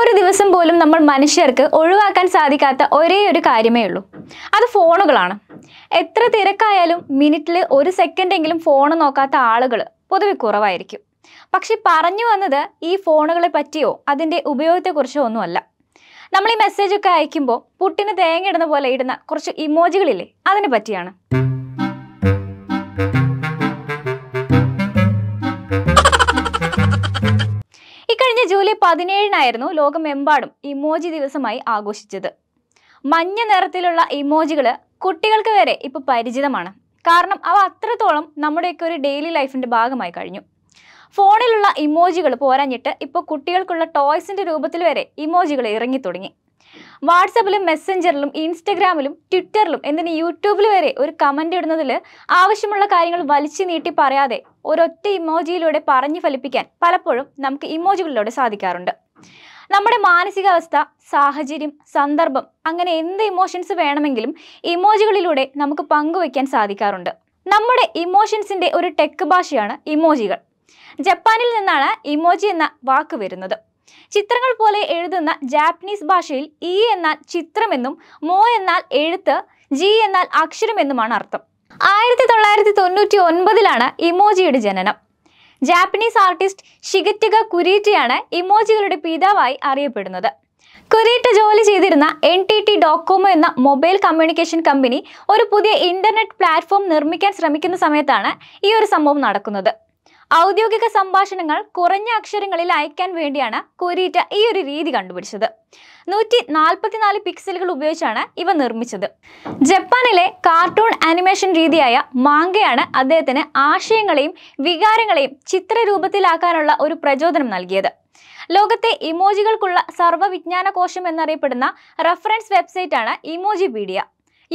ഒരു ദിവസം പോലും നമ്മൾ മനുഷ്യർക്ക് ഒഴിവാക്കാൻ സാധിക്കാത്ത ഒരേ ഒരു കാര്യമേ ഉള്ളൂ അത് ഫോണുകളാണ് എത്ര തിരക്കായാലും മിനിറ്റിൽ ഒരു സെക്കൻഡെങ്കിലും ഫോൺ നോക്കാത്ത ആളുകൾ പൊതുവെ കുറവായിരിക്കും പക്ഷെ പറഞ്ഞു വന്നത് ഈ ഫോണുകളെ പറ്റിയോ അതിൻ്റെ ഉപയോഗത്തെക്കുറിച്ചോ ഒന്നുമല്ല നമ്മൾ ഈ മെസ്സേജൊക്കെ അയക്കുമ്പോൾ പുട്ടിന് തേങ്ങ ഇടുന്ന പോലെ ഇടുന്ന കുറച്ച് ഇമോജികളില്ലേ അതിനെ പറ്റിയാണ് പതിനേഴിനായിരുന്നു ലോകമെമ്പാടും ഇമോജി ദിവസമായി ആഘോഷിച്ചത് മഞ്ഞ നിറത്തിലുള്ള ഇമോജികൾ കുട്ടികൾക്ക് വരെ ഇപ്പോൾ പരിചിതമാണ് കാരണം അവ അത്രത്തോളം നമ്മുടെയൊക്കെ ഒരു ഡെയിലി ലൈഫിൻ്റെ ഭാഗമായി കഴിഞ്ഞു ഫോണിലുള്ള ഇമോജികൾ പോരാഞ്ഞിട്ട് ഇപ്പോൾ കുട്ടികൾക്കുള്ള ടോയ്സിൻ്റെ രൂപത്തിൽ വരെ ഇമോജികൾ ഇറങ്ങി തുടങ്ങി വാട്സപ്പിലും മെസ്സഞ്ചറിലും ഇൻസ്റ്റഗ്രാമിലും ട്വിറ്ററിലും എന്തിന് യൂട്യൂബിൽ വരെ ഒരു കമൻ്റ് ഇടുന്നതിൽ ആവശ്യമുള്ള കാര്യങ്ങൾ വലിച്ചു നീട്ടി പറയാതെ ഒരൊറ്റ ഇമോജിയിലൂടെ പറഞ്ഞു ഫലിപ്പിക്കാൻ പലപ്പോഴും നമുക്ക് ഇമോജികളിലൂടെ സാധിക്കാറുണ്ട് നമ്മുടെ മാനസികാവസ്ഥ സാഹചര്യം സന്ദർഭം അങ്ങനെ എന്ത് ഇമോഷൻസ് വേണമെങ്കിലും ഇമോജികളിലൂടെ നമുക്ക് പങ്കുവയ്ക്കാൻ സാധിക്കാറുണ്ട് നമ്മുടെ ഇമോഷൻസിൻ്റെ ഒരു ടെക് ഭാഷയാണ് ഇമോജികൾ ജപ്പാനിൽ നിന്നാണ് ഇമോജി എന്ന വാക്ക് വരുന്നത് ചിത്രങ്ങൾ പോലെ എഴുതുന്ന ജാപ്പനീസ് ഭാഷയിൽ ഇ എന്നാൽ ചിത്രമെന്നും മോ എന്നാൽ എഴുത്ത് ജി എന്നാൽ അക്ഷരമെന്നുമാണ് അർത്ഥം ആയിരത്തി തൊള്ളായിരത്തി തൊണ്ണൂറ്റി ഒൻപതിലാണ് ഇമോജിയുടെ ജനനം ജാപ്പനീസ് ആർട്ടിസ്റ്റ് ഷിഗറ്റിക കുരീറ്റയാണ് ഇമോജികളുടെ പിതാവായി അറിയപ്പെടുന്നത് കുരീറ്റ ജോലി ചെയ്തിരുന്ന എൻ ടി ടി ഡോക്കോമോ എന്ന മൊബൈൽ കമ്മ്യൂണിക്കേഷൻ കമ്പനി ഒരു പുതിയ ഇന്റർനെറ്റ് പ്ലാറ്റ്ഫോം നിർമ്മിക്കാൻ ശ്രമിക്കുന്ന സമയത്താണ് ഈ ഒരു സംഭവം നടക്കുന്നത് ഔദ്യോഗിക സംഭാഷണങ്ങൾ കുറഞ്ഞ അക്ഷരങ്ങളിൽ അയക്കാൻ വേണ്ടിയാണ് കൊരീറ്റ ഈ ഒരു രീതി കണ്ടുപിടിച്ചത് നൂറ്റി നാൽപ്പത്തിനാല് പിക്സലുകൾ ഉപയോഗിച്ചാണ് ഇവ നിർമ്മിച്ചത് ജപ്പാനിലെ കാർട്ടൂൺ ആനിമേഷൻ രീതിയായ മാങ്കയാണ് അദ്ദേഹത്തിന് ആശയങ്ങളെയും വികാരങ്ങളെയും ചിത്രരൂപത്തിലാക്കാനുള്ള ഒരു പ്രചോദനം നൽകിയത് ലോകത്തെ ഇമോജികൾക്കുള്ള സർവ്വവിജ്ഞാന കോശം എന്നറിയപ്പെടുന്ന റഫറൻസ് വെബ്സൈറ്റാണ് ഇമോജിപീഡിയ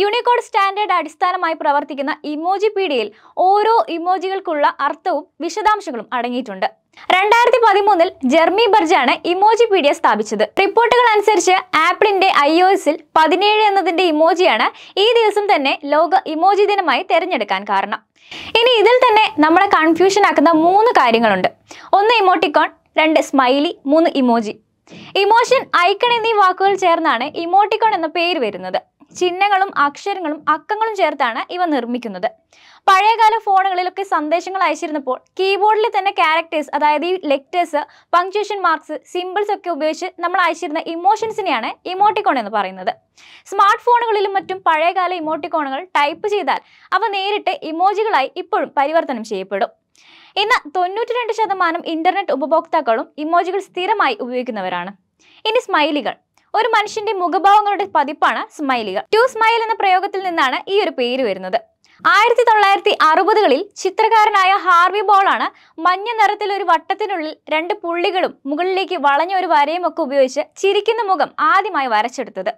യൂണിക്കോഡ് സ്റ്റാൻഡേർഡ് അടിസ്ഥാനമായി പ്രവർത്തിക്കുന്ന ഇമോജി പീഡിയയിൽ ഓരോ ഇമോജികൾക്കുള്ള അർത്ഥവും വിശദാംശങ്ങളും അടങ്ങിയിട്ടുണ്ട് രണ്ടായിരത്തി പതിമൂന്നിൽ ജെർമി ബർജാണ് ഇമോജി പീഡിയ സ്ഥാപിച്ചത് റിപ്പോർട്ടുകൾ അനുസരിച്ച് ആപ്പിളിന്റെ ഐ ഒ എസിൽ പതിനേഴ് എന്നതിന്റെ ഇമോജിയാണ് ഈ ദിവസം തന്നെ ലോക ഇമോജി ദിനമായി തെരഞ്ഞെടുക്കാൻ കാരണം ഇനി ഇതിൽ തന്നെ നമ്മളെ കൺഫ്യൂഷൻ ആക്കുന്ന മൂന്ന് കാര്യങ്ങളുണ്ട് ഒന്ന് ഇമോട്ടിക്കോൺ രണ്ട് സ്മൈലി മൂന്ന് ഇമോജി ഇമോഷൻ ഐക്കൺ എന്നീ വാക്കുകൾ ചേർന്നാണ് ഇമോട്ടിക്കോൺ എന്ന പേര് വരുന്നത് ചിഹ്നങ്ങളും അക്ഷരങ്ങളും അക്കങ്ങളും ചേർത്താണ് ഇവ നിർമ്മിക്കുന്നത് പഴയകാല ഫോണുകളിലൊക്കെ സന്ദേശങ്ങൾ അയച്ചിരുന്നപ്പോൾ കീബോർഡിൽ തന്നെ ക്യാരക്ടേഴ്സ് അതായത് ഈ ലെറ്റേഴ്സ് പങ്ക്ച്വേഷൻ മാർക്സ് സിമ്പിൾസ് ഒക്കെ ഉപയോഗിച്ച് നമ്മൾ അയച്ചിരുന്ന ഇമോഷൻസിനെയാണ് ഇമോട്ടിക്കോൺ എന്ന് പറയുന്നത് സ്മാർട്ട് ഫോണുകളിലും മറ്റും പഴയകാല ഇമോട്ടിക്കോണുകൾ ടൈപ്പ് ചെയ്താൽ അവ നേരിട്ട് ഇമോജികളായി ഇപ്പോഴും പരിവർത്തനം ചെയ്യപ്പെടും ഇന്ന് തൊണ്ണൂറ്റി ഇന്റർനെറ്റ് ഉപഭോക്താക്കളും ഇമോജികൾ സ്ഥിരമായി ഉപയോഗിക്കുന്നവരാണ് ഇനി സ്മൈലികൾ ഒരു മനുഷ്യന്റെ മുഖഭാവങ്ങളുടെ പതിപ്പാണ് സ്മൈലുകൾ ടു സ്മൈൽ എന്ന പ്രയോഗത്തിൽ നിന്നാണ് ഈ ഒരു പേര് വരുന്നത് ആയിരത്തി തൊള്ളായിരത്തി അറുപതുകളിൽ ചിത്രകാരനായ ഹാർവി ബോളാണ് മഞ്ഞ നിറത്തിൽ ഒരു വട്ടത്തിനുള്ളിൽ രണ്ട് പുള്ളികളും മുകളിലേക്ക് വളഞ്ഞ ഒരു വരയും ഒക്കെ ഉപയോഗിച്ച് ചിരിക്കുന്ന മുഖം ആദ്യമായി വരച്ചെടുത്തത്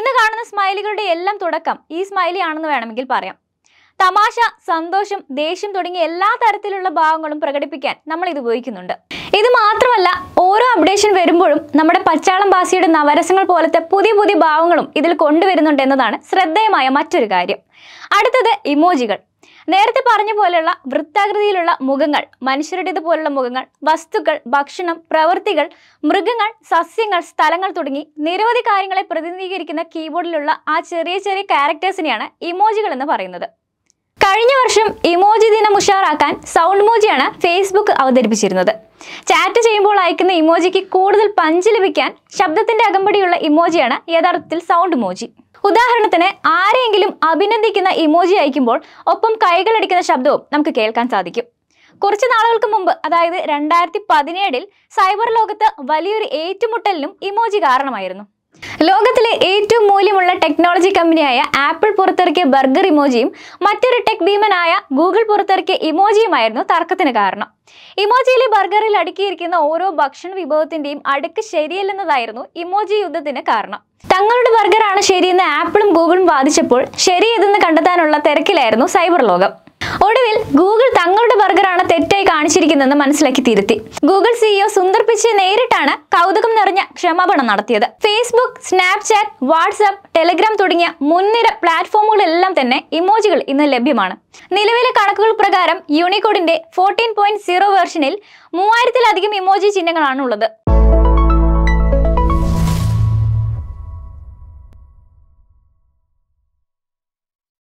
ഇന്ന് കാണുന്ന സ്മൈലുകളുടെ എല്ലാം തുടക്കം ഈ സ്മൈലി ആണെന്ന് വേണമെങ്കിൽ പറയാം തമാശ സന്തോഷം ദേഷ്യം തുടങ്ങിയ എല്ലാ തരത്തിലുള്ള ഭാവങ്ങളും പ്രകടിപ്പിക്കാൻ നമ്മൾ ഇത് ഉപയോഗിക്കുന്നുണ്ട് ഇത് മാത്രമല്ല വരുമ്പോഴും നമ്മുടെ പച്ചാളം ഭാഷയുടെ നവരസങ്ങൾ പോലത്തെ പുതിയ പുതിയ ഭാവങ്ങളും ഇതിൽ കൊണ്ടുവരുന്നുണ്ട് എന്നതാണ് ശ്രദ്ധേയമായ മറ്റൊരു കാര്യം അടുത്തത് ഇമോജികൾ നേരത്തെ പറഞ്ഞ പോലെയുള്ള വൃത്താകൃതിയിലുള്ള മുഖങ്ങൾ മനുഷ്യരുടേത് പോലുള്ള മുഖങ്ങൾ വസ്തുക്കൾ ഭക്ഷണം പ്രവൃത്തികൾ മൃഗങ്ങൾ സസ്യങ്ങൾ സ്ഥലങ്ങൾ തുടങ്ങി നിരവധി കാര്യങ്ങളെ പ്രതിനിധീകരിക്കുന്ന കീബോർഡിലുള്ള ആ ചെറിയ ചെറിയ ക്യാരക്ടേഴ്സിനെയാണ് ഇമോജികൾ എന്ന് പറയുന്നത് കഴിഞ്ഞ വർഷം ഇമോജി ദിനം ഉഷാറാക്കാൻ സൗണ്ട് മോജിയാണ് ഫേസ്ബുക്ക് അവതരിപ്പിച്ചിരുന്നത് ചാറ്റ് ചെയ്യുമ്പോൾ അയക്കുന്ന ഇമോജിക്ക് കൂടുതൽ പഞ്ച് ലഭിക്കാൻ ശബ്ദത്തിന്റെ അകമ്പടിയുള്ള ഇമോജിയാണ് യഥാർത്ഥത്തിൽ സൗണ്ട് ഇമോജി ഉദാഹരണത്തിന് ആരെയെങ്കിലും അഭിനന്ദിക്കുന്ന ഇമോജി അയക്കുമ്പോൾ ഒപ്പം കൈകളടിക്കുന്ന ശബ്ദവും നമുക്ക് കേൾക്കാൻ സാധിക്കും കുറച്ച് നാളുകൾക്ക് മുമ്പ് അതായത് രണ്ടായിരത്തി പതിനേഴിൽ സൈബർ ലോകത്ത് വലിയൊരു ഏറ്റുമുട്ടലിനും ഇമോജി കാരണമായിരുന്നു ലോകത്തിലെ ഏറ്റവും മൂല്യമുള്ള ടെക്നോളജി കമ്പനിയായ ആപ്പിൾ പുറത്തിറക്കിയ ബർഗർ ഇമോജിയും മറ്റൊരു ടെക് ഭീമനായ ഗൂഗിൾ പുറത്തിറക്കിയ ഇമോജിയുമായിരുന്നു തർക്കത്തിന് കാരണം ഇമോജിയിലെ ബർഗറിൽ അടുക്കിയിരിക്കുന്ന ഓരോ ഭക്ഷണ വിഭവത്തിന്റെയും അടുക്ക് ശരിയല്ലെന്നതായിരുന്നു ഇമോജി യുദ്ധത്തിന് കാരണം തങ്ങളുടെ ബർഗറാണ് ശരിയെന്ന് ആപ്പിളും ഗൂഗിളും വാദിച്ചപ്പോൾ ശരിയെതെന്ന് കണ്ടെത്താനുള്ള തിരക്കിലായിരുന്നു സൈബർ ലോകം ഒടുവിൽ ഗൂഗിൾ തങ്ങളുടെ ബർഗറാണ് തെറ്റായി കാണിച്ചിരിക്കുന്നതെന്ന് മനസ്സിലാക്കി തിരുത്തി Google CEO e Sundar Pichai നേരിട്ടാണ് കൗതുകം നിറഞ്ഞ ക്ഷമാപണം നടത്തിയത് ഫേസ്ബുക്ക് സ്നാപ്ചാറ്റ് വാട്സ്ആപ്പ് ടെലഗ്രാം തുടങ്ങിയ മുൻനിര പ്ലാറ്റ്ഫോമുകളെല്ലാം തന്നെ ഇമോജികൾ ഇന്ന് ലഭ്യമാണ് നിലവിലെ കണക്കുകൾ പ്രകാരം യൂണിക്കോഡിന്റെ ഫോർട്ടീൻ പോയിന്റ് സീറോ വേർഷനിൽ മൂവായിരത്തിലധികം ഇമോജി ചിഹ്നങ്ങളാണുള്ളത്